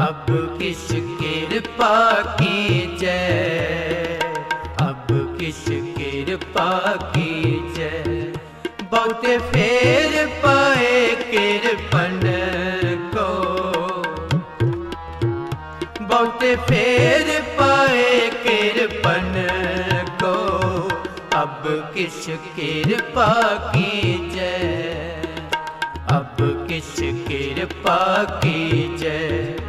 अब किस कृपा की जय अब किस कृपा की जय बहुत फेर पाए कृपन को बहुत फेर पाए कृपन को अब किस कृपा की जय अब किस कृपा की जय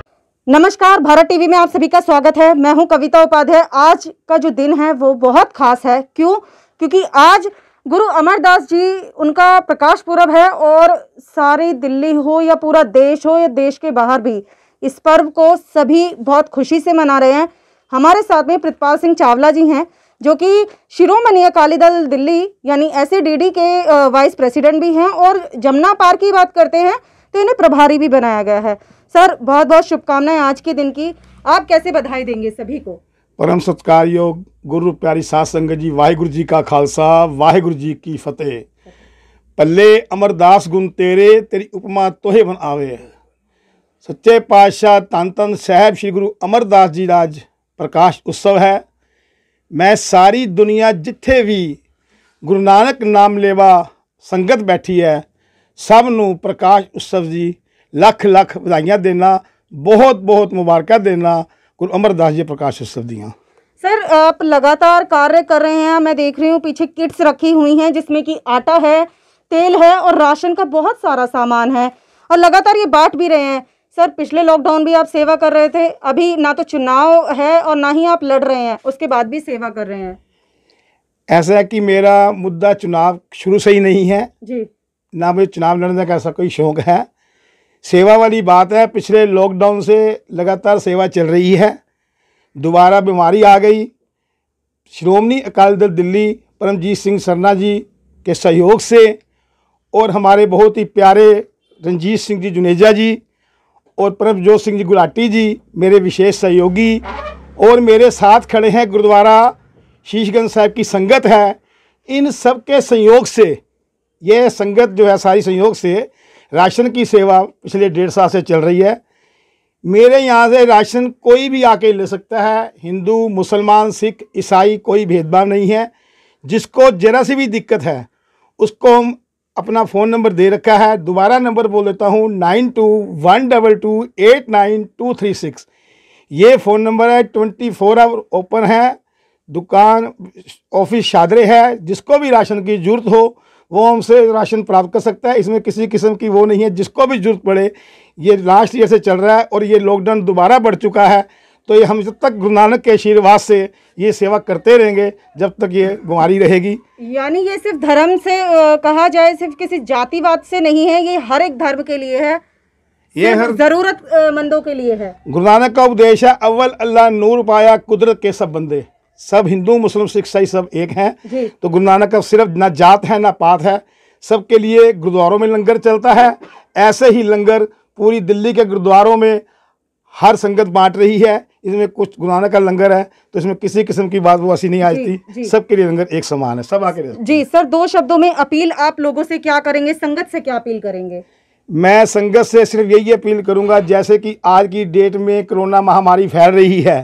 नमस्कार भारत टीवी में आप सभी का स्वागत है मैं हूं कविता उपाध्याय आज का जो दिन है वो बहुत खास है क्यों क्योंकि आज गुरु अमरदास जी उनका प्रकाश पूर्व है और सारी दिल्ली हो या पूरा देश हो या देश के बाहर भी इस पर्व को सभी बहुत खुशी से मना रहे हैं हमारे साथ में प्रतपाल सिंह चावला जी हैं जो कि शिरोमणि अकाली दल दिल्ली यानी एस के वाइस प्रेसिडेंट भी हैं और जमुना पार की बात करते हैं तो इन्हें प्रभारी भी बनाया गया है सर बहुत बहुत शुभकामनाएं आज के दिन की आप कैसे बधाई देंगे सभी को परम सत्कार योग गुरु प्यारी सात संगत जी वाहेगुरु जी का खालसा वाहेगुरु जी की फतेह पल्ले अमरदास गुण तेरे तेरी उपमा तोहे बन आवे सच्चे पातशाह धन धन साहब श्री गुरु अमरदास जी राज प्रकाश उत्सव है मैं सारी दुनिया जिथे भी गुरु नानक नाम लेवा संगत बैठी है सब ਨੂੰ उत्सव जी लख लख ਲੱਖ ਵਧਾਈਆਂ बहुत बहुत ਬਹੁਤ ਮੁਬਾਰਕਾਂ गुरु अमरदास जी प्रकाश उत्सव दियाँ सर आप लगातार कार्य कर रहे हैं मैं देख रही हूँ पीछे किट्स रखी हुई हैं जिसमें कि आटा है तेल है और राशन का बहुत सारा सामान है और लगातार ये बांट भी रहे हैं सर पिछले लॉकडाउन भी आप सेवा कर रहे थे अभी ना तो चुनाव है और ना ही आप लड़ रहे हैं उसके बाद भी सेवा कर रहे हैं ऐसा है कि मेरा मुद्दा चुनाव शुरू से ही नहीं है जी ना मुझे चुनाव लड़ने का ऐसा कोई शौक़ है सेवा वाली बात है पिछले लॉकडाउन से लगातार सेवा चल रही है दोबारा बीमारी आ गई श्रोमणी अकाली दल दिल्ली परमजीत सिंह सरना जी के सहयोग से और हमारे बहुत ही प्यारे रंजीत सिंह जी जुनेजा जी और परमजोत सिंह जी गुलाटी जी मेरे विशेष सहयोगी और मेरे साथ खड़े हैं गुरुद्वारा शीशगंज साहब की संगत है इन सब के संयोग से ये संगत जो है सारी संयोग से राशन की सेवा पिछले डेढ़ साल से चल रही है मेरे यहाँ से राशन कोई भी आके ले सकता है हिंदू मुसलमान सिख ईसाई कोई भेदभाव नहीं है जिसको जरा सी भी दिक्कत है उसको हम अपना फ़ोन नंबर दे रखा है दोबारा नंबर बोल देता हूँ nine two one double two eight nine two three six ये फ़ोन नंबर है ट्वेंटी फोर आवर ओपन है दुकान ऑफिस शादरे है जिसको भी राशन की ज़रूरत हो वो हमसे राशन प्राप्त कर सकता है इसमें किसी किस्म की वो नहीं है जिसको भी जरूरत पड़े ये लास्ट ईयर से चल रहा है और ये लॉकडाउन दोबारा बढ़ चुका है तो ये हम जब तक गुरु नानक के आशीर्वाद से ये सेवा करते रहेंगे जब तक ये बीमारी रहेगी यानी ये सिर्फ धर्म से कहा जाए सिर्फ किसी जातिवाद से नहीं है ये हर एक धर्म के लिए है ये हर जरूरतमंदों के लिए है गुरु नानक का उपदेश है अव्वल अल्लाह नूर पाया कुदरत के सब बंदे सब हिंदू मुस्लिम सिख ईसाई सब एक हैं तो गुरु नानक का सिर्फ ना जात है ना पात है सबके लिए गुरुद्वारों में लंगर चलता है ऐसे ही लंगर पूरी दिल्ली के गुरुद्वारों में हर संगत बांट रही है इसमें कुछ गुरु नानक का लंगर है तो इसमें किसी किस्म की बात वो ऐसी नहीं आती सबके लिए लंगर एक समान है सब आके जी सर दो शब्दों में अपील आप लोगों से क्या करेंगे संगत से क्या अपील करेंगे मैं संगत से सिर्फ यही अपील करूंगा जैसे कि आज की डेट में कोरोना महामारी फैल रही है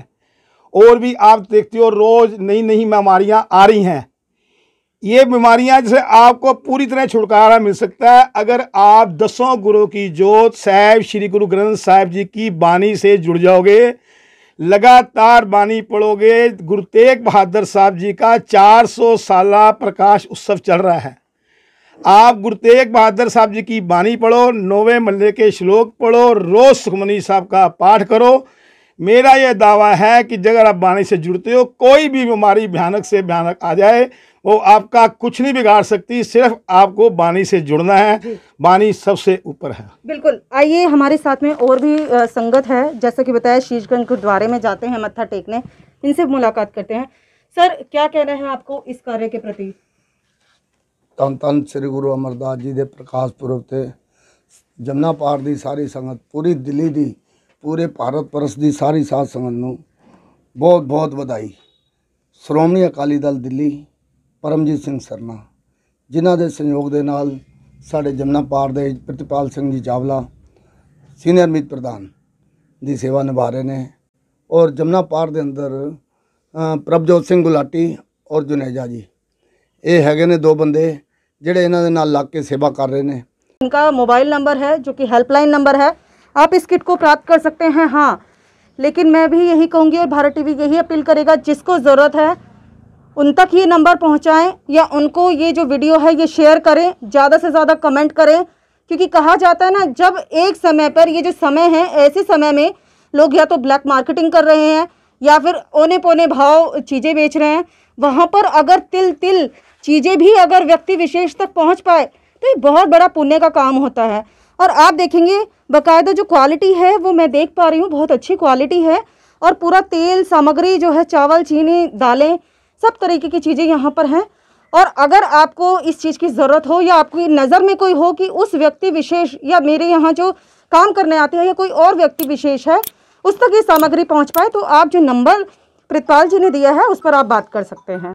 और भी आप देखते हो रोज़ नई नई बीमारियाँ आ रही हैं ये बीमारियां जिसे आपको पूरी तरह छुटकारा मिल सकता है अगर आप दसों गुरु की जोत साहब श्री गुरु ग्रंथ साहिब जी की बाणी से जुड़ जाओगे लगातार बाणी पढ़ोगे गुरु तेग बहादुर साहब जी का 400 साल प्रकाश उत्सव चल रहा है आप गुरु तेग बहादुर साहब जी की बाणी पढ़ो नौवे मल्ले के श्लोक पढ़ो रोज़ सुखमनी साहब का पाठ करो मेरा यह दावा है कि अगर आप वाणी से जुड़ते हो कोई भी बीमारी भयानक से भयानक आ जाए वो आपका कुछ नहीं बिगाड़ सकती सिर्फ आपको बाणी से जुड़ना है बाणी सबसे ऊपर है बिल्कुल आइए हमारे साथ में और भी संगत है जैसा कि बताया शीशगंज गुरुद्वारे में जाते हैं मत्था टेकने इनसे मुलाकात करते हैं सर क्या कहना है आपको इस कार्य के प्रति धन धन श्री गुरु अमरदास जी के प्रकाश पुरब से जमुना पार की सारी संगत पूरी दिल्ली की ਪੂਰੇ ਭਾਰਤ ਪਰਸ ਦੀ ਸਾਰੀ ਸਾਧ ਸੰਗਤ ਨੂੰ ਬਹੁਤ ਬਹੁਤ ਵਧਾਈ ਸ਼੍ਰੋਮਣੀ ਅਕਾਲੀ ਦਲ ਦਿੱਲੀ ਪਰਮਜੀਤ ਸਿੰਘ ਸਰਨਾ ਜਿਨ੍ਹਾਂ ਦੇ ਸਹਿਯੋਗ ਦੇ ਨਾਲ ਸਾਡੇ ਜਮਨਾ ਪਾਰ ਦੇ ਪ੍ਰਤੀਪਾਲ ਸਿੰਘ ਜੀ ਜਾਵਲਾ ਸੀਨੀਅਰ ਮੀਤ ਪ੍ਰਧਾਨ ਦੀ ਸੇਵਾ ਨਿਭਾ ਰਹੇ ਨੇ ਔਰ ਜਮਨਾ ਪਾਰ ਦੇ ਅੰਦਰ ਪ੍ਰਭਜੋਤ ਸਿੰਘ ਗੁਲਾਟੀ ਔਰ ਜੁਨੇਜਾ ਜੀ ਇਹ ਹੈਗੇ ਨੇ ਦੋ ਬੰਦੇ ਜਿਹੜੇ ਇਹਨਾਂ ਦੇ ਨਾਲ ਲੱਗ ਕੇ ਸੇਵਾ ਕਰ ਰਹੇ ਨੇ ਦਾ ਮੋਬਾਈਲ ਨੰਬਰ ਹੈ ਜੋ ਕਿ ਹੈਲਪਲਾਈਨ ਨੰਬਰ ਹੈ आप इस किट को प्राप्त कर सकते हैं हाँ लेकिन मैं भी यही कहूँगी और भारत टीवी यही अपील करेगा जिसको ज़रूरत है उन तक ये नंबर पहुँचाएँ या उनको ये जो वीडियो है ये शेयर करें ज़्यादा से ज़्यादा कमेंट करें क्योंकि कहा जाता है ना जब एक समय पर ये जो समय है ऐसे समय में लोग या तो ब्लैक मार्केटिंग कर रहे हैं या फिर ओने पोने भाव चीज़ें बेच रहे हैं वहाँ पर अगर तिल तिल चीज़ें भी अगर व्यक्ति विशेष तक पहुँच पाए तो ये बहुत बड़ा पुण्य का काम होता है और आप देखेंगे बाकायदा जो क्वालिटी है वो मैं देख पा रही हूँ बहुत अच्छी क्वालिटी है और पूरा तेल सामग्री जो है चावल चीनी दालें सब तरीके की चीज़ें यहाँ पर हैं और अगर आपको इस चीज़ की ज़रूरत हो या आपकी नज़र में कोई हो कि उस व्यक्ति विशेष या मेरे यहाँ जो काम करने आते हैं या कोई और व्यक्ति विशेष है उस तक ये सामग्री पहुँच पाए तो आप जो नंबर प्रतपाल जी ने दिया है उस पर आप बात कर सकते हैं